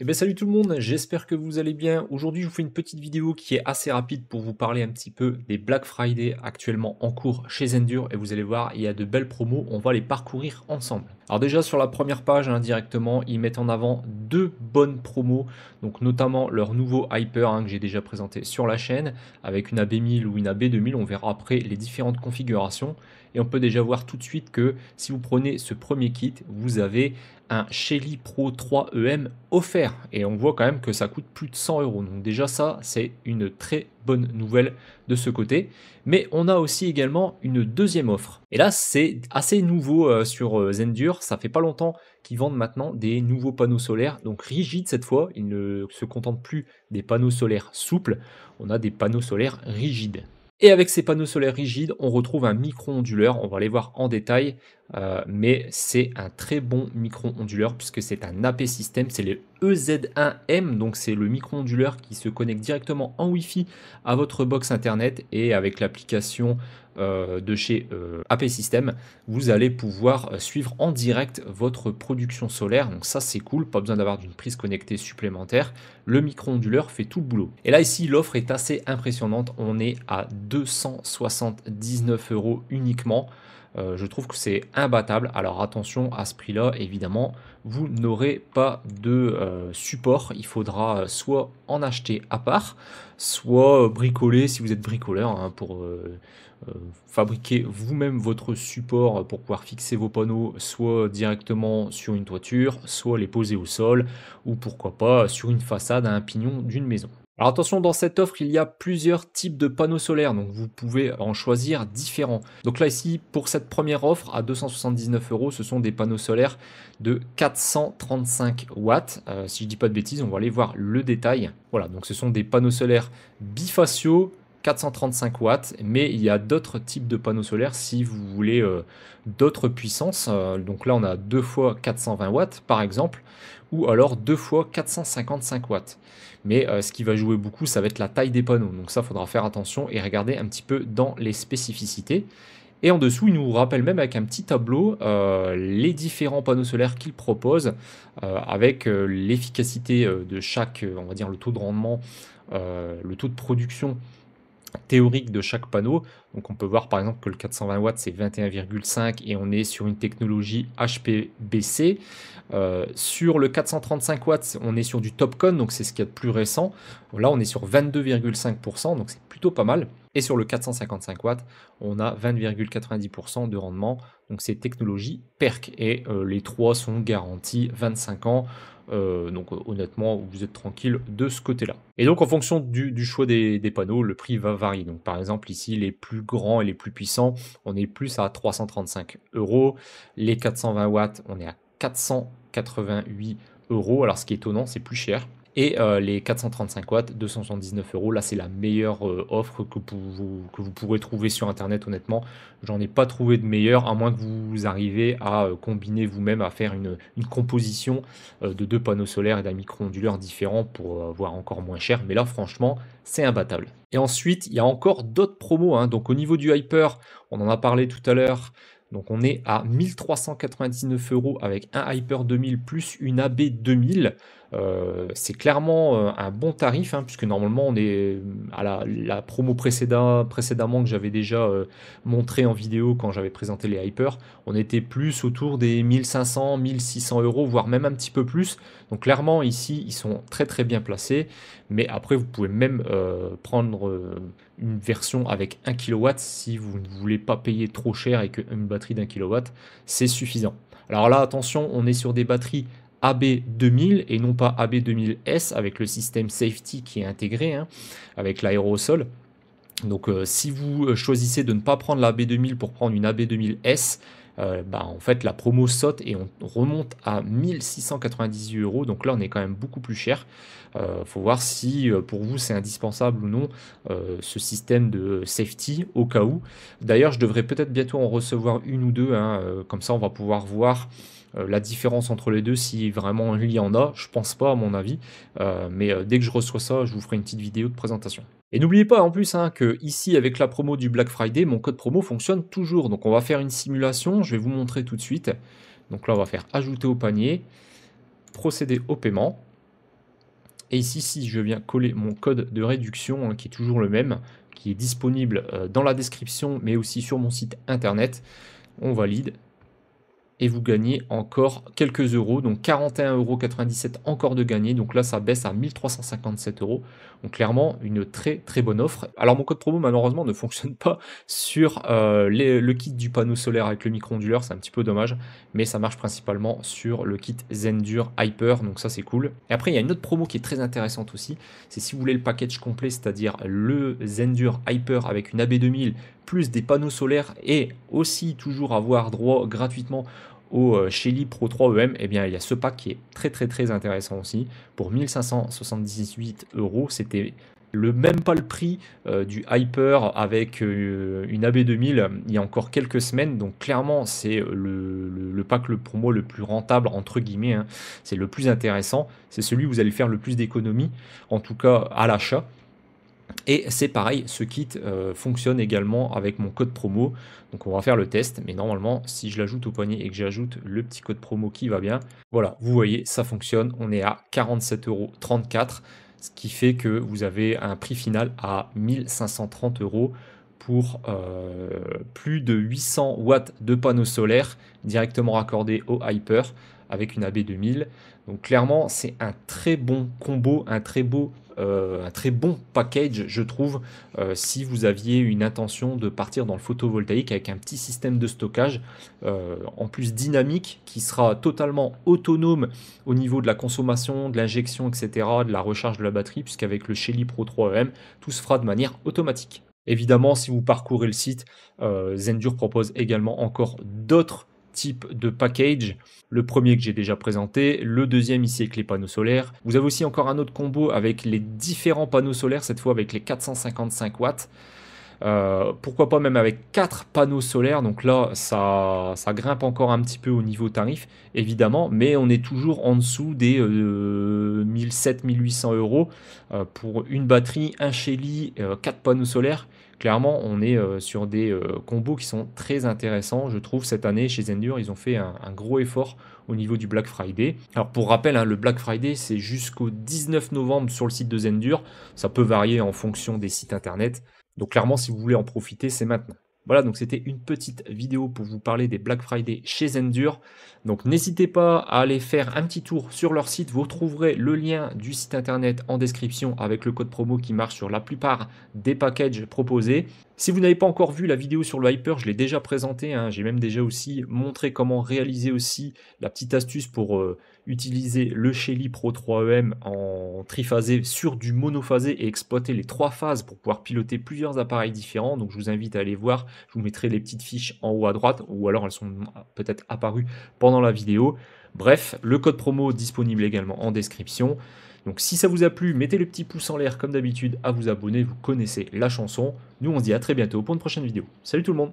Eh ben, salut tout le monde, j'espère que vous allez bien. Aujourd'hui je vous fais une petite vidéo qui est assez rapide pour vous parler un petit peu des Black Friday actuellement en cours chez Endure et vous allez voir il y a de belles promos, on va les parcourir ensemble. Alors déjà sur la première page indirectement, hein, directement ils mettent en avant deux bonnes promos, donc notamment leur nouveau Hyper hein, que j'ai déjà présenté sur la chaîne avec une AB1000 ou une AB2000, on verra après les différentes configurations et on peut déjà voir tout de suite que si vous prenez ce premier kit, vous avez un Shelly Pro 3 EM offert. Et on voit quand même que ça coûte plus de 100 euros. Donc déjà ça, c'est une très bonne nouvelle de ce côté. Mais on a aussi également une deuxième offre. Et là, c'est assez nouveau euh, sur euh, Zendure. Ça fait pas longtemps qu'ils vendent maintenant des nouveaux panneaux solaires. Donc rigides cette fois. Ils ne se contentent plus des panneaux solaires souples. On a des panneaux solaires rigides. Et avec ces panneaux solaires rigides, on retrouve un micro-onduleur, on va les voir en détail euh, mais c'est un très bon micro-onduleur puisque c'est un AP système, c'est le EZ1M, donc c'est le micro-onduleur qui se connecte directement en Wi-Fi à votre box internet et avec l'application euh, de chez euh, AP System, vous allez pouvoir suivre en direct votre production solaire. Donc ça c'est cool, pas besoin d'avoir d'une prise connectée supplémentaire. Le micro-onduleur fait tout le boulot. Et là ici l'offre est assez impressionnante, on est à 279 euros uniquement. Euh, je trouve que c'est imbattable. Alors attention, à ce prix-là, évidemment, vous n'aurez pas de euh, support. Il faudra euh, soit en acheter à part, soit bricoler si vous êtes bricoleur hein, pour fabriquer vous-même votre support pour pouvoir fixer vos panneaux, soit directement sur une toiture, soit les poser au sol, ou pourquoi pas sur une façade à un pignon d'une maison. Alors attention, dans cette offre, il y a plusieurs types de panneaux solaires, donc vous pouvez en choisir différents. Donc là ici, pour cette première offre, à 279 euros, ce sont des panneaux solaires de 435 watts. Euh, si je dis pas de bêtises, on va aller voir le détail. Voilà, donc ce sont des panneaux solaires bifaciaux, 435 watts, mais il y a d'autres types de panneaux solaires si vous voulez euh, d'autres puissances. Euh, donc là, on a deux fois 420 watts, par exemple, ou alors 2 fois 455 watts. Mais euh, ce qui va jouer beaucoup, ça va être la taille des panneaux. Donc ça, faudra faire attention et regarder un petit peu dans les spécificités. Et en dessous, il nous rappelle même avec un petit tableau euh, les différents panneaux solaires qu'il propose, euh, avec l'efficacité de chaque, on va dire le taux de rendement, le taux de production théorique de chaque panneau donc on peut voir par exemple que le 420 watts c'est 21,5 et on est sur une technologie HPBC. Euh, sur le 435 watts on est sur du Topcon, donc c'est ce qu'il est a de plus récent. Là on est sur 22,5%, donc c'est plutôt pas mal. Et sur le 455 watts, on a 20,90% de rendement. Donc c'est technologie PERC. Et euh, les trois sont garantis 25 ans. Euh, donc honnêtement, vous êtes tranquille de ce côté-là. Et donc en fonction du, choix des, des, panneaux, le prix va varier. Donc par exemple ici, les plus grands et les plus puissants, on est plus à 335 euros. Les 420 watts, on est à 488 euros. Alors ce qui est étonnant, c'est plus cher. Et euh, les 435 watts, 279 euros. Là, c'est la meilleure euh, offre que, que vous, pourrez trouver sur Internet, honnêtement. J'en ai pas trouvé de meilleure, à moins que vous arriviez à euh, combiner vous-même, à faire une, composition de deux panneaux solaires et d'un micro-onduleur différent pour avoir encore moins cher. Mais là, franchement, c'est imbattable. Et ensuite, il y a encore d'autres promos. Hein. Donc, au niveau du Hyper, on en a parlé tout à l'heure. Donc on est à 1399 euros avec un Hyper 2000 plus une AB 2000. Euh, c'est clairement euh, un bon tarif, hein, puisque normalement on est euh, à la, promo précédemment que j'avais déjà montré en vidéo quand j'avais présenté les Hyper, on était plus autour des 1500, 1600 euros, voire même un petit peu plus. Donc clairement ici ils sont très très bien placés, mais après vous pouvez même prendre une version avec 1 kW si vous ne voulez pas payer trop cher et qu'une batterie d'un kW c'est suffisant. Alors là attention, on est sur des batteries AB2000 et non pas AB2000S avec le système safety qui est intégré hein, avec l'aérosol. Donc euh, si vous euh, choisissez de ne pas prendre la B2000 pour prendre une AB2000S, euh, bah, en fait la promo saute et on remonte à 1698 euros. Donc là on est quand même beaucoup plus cher. Il faut voir si pour vous c'est indispensable ou non ce système de safety au cas où. D'ailleurs je devrais peut-être bientôt en recevoir une ou deux. Hein, comme ça on va pouvoir voir euh, la différence entre les deux, si vraiment il y en a, je pense pas à mon avis, euh, mais euh, dès que je reçois ça, je vous ferai une petite vidéo de présentation. Et n'oubliez pas en plus hein, que ici avec la promo du Black Friday, mon code promo fonctionne toujours. Donc on va faire une simulation, je vais vous montrer tout de suite. Donc là on va faire ajouter au panier, procéder au paiement. Et ici si je viens coller mon code de réduction hein, qui est toujours le même, qui est disponible dans la description mais aussi sur mon site internet, on valide et vous gagnez encore quelques euros, donc 41,97 euros encore de gagné, donc là ça baisse à 1357 euros, donc clairement une très très bonne offre. Alors mon code promo malheureusement ne fonctionne pas sur euh, le kit du panneau solaire avec le micro-onduleur, c'est un petit peu dommage, mais ça marche principalement sur le kit Zendure Hyper, donc ça c'est cool. Et après il y a une autre promo qui est très intéressante aussi, c'est si vous voulez le package complet, c'est-à-dire le Zendure Hyper avec une AB2000, plus des panneaux solaires et aussi toujours avoir droit gratuitement au euh, Shelly Pro 3 EM, eh bien, il y a ce pack qui est très très très intéressant aussi. Pour 1578 euros, c'était le même pas le prix euh, du Hyper avec euh, une AB2000 il y a encore quelques semaines. Donc clairement, c'est le, pack pour moi le plus rentable, entre guillemets. Hein. C'est le plus intéressant. C'est celui où vous allez faire le plus d'économies, en tout cas à l'achat. Et c'est pareil, ce kit euh, fonctionne également avec mon code promo. Donc on va faire le test, mais normalement, si je l'ajoute au poignet et que j'ajoute le petit code promo qui va bien, voilà, vous voyez, ça fonctionne. On est à 47,34€, ce qui fait que vous avez un prix final à 1530 euros pour euh, plus de 800 watts de panneaux solaires directement raccordés au Hyper avec une AB2000. Donc clairement, c'est un très bon combo, un très beau euh, un très bon package, je trouve, euh, si vous aviez une intention de partir dans le photovoltaïque avec un petit système de stockage, euh, en plus dynamique, qui sera totalement autonome au niveau de la consommation, de l'injection, etc., de la recharge de la batterie, puisqu'avec le Shelly Pro 3EM, tout se fera de manière automatique. Évidemment, si vous parcourez le site, Zendure propose également encore d'autres type de package. Le premier que j'ai déjà présenté, le deuxième ici avec les panneaux solaires. Vous avez aussi encore un autre combo avec les différents panneaux solaires, cette fois avec les 455 watts. Euh, pourquoi pas même avec 4 panneaux solaires. Donc là, ça, grimpe encore un petit peu au niveau tarif, évidemment, mais on est toujours en dessous des 1700-1800 euh, euros euh, pour une batterie, un Shelly, quatre panneaux solaires clairement, on est euh, sur des euh, combos qui sont très intéressants. Je trouve cette année chez Zendure, ils ont fait un, gros effort au niveau du Black Friday. Alors pour rappel, hein, le Black Friday c'est jusqu'au 19 novembre sur le site de Zendure. Ça peut varier en fonction des sites internet. Donc clairement, si vous voulez en profiter, c'est maintenant. Voilà, donc c'était une petite vidéo pour vous parler des Black Friday chez Endure. Donc n'hésitez pas à aller faire un petit tour sur leur site. Vous trouverez le lien du site internet en description avec le code promo qui marche sur la plupart des packages proposés. Si vous n'avez pas encore vu la vidéo sur le Hyper, je l'ai déjà présenté, hein. j'ai même déjà aussi montré comment réaliser aussi la petite astuce pour euh, utiliser le Shelly Pro 3EM en triphasé sur du monophasé et exploiter les trois phases pour pouvoir piloter plusieurs appareils différents. Donc je vous invite à aller voir, je vous mettrai les petites fiches en haut à droite ou alors elles sont peut-être apparues pendant la vidéo. Bref, le code promo disponible également en description. Donc si ça vous a plu, mettez le petit pouce en l'air comme d'habitude, à vous abonner, vous connaissez la chanson. Nous on se dit à très bientôt pour une prochaine vidéo. Salut tout le monde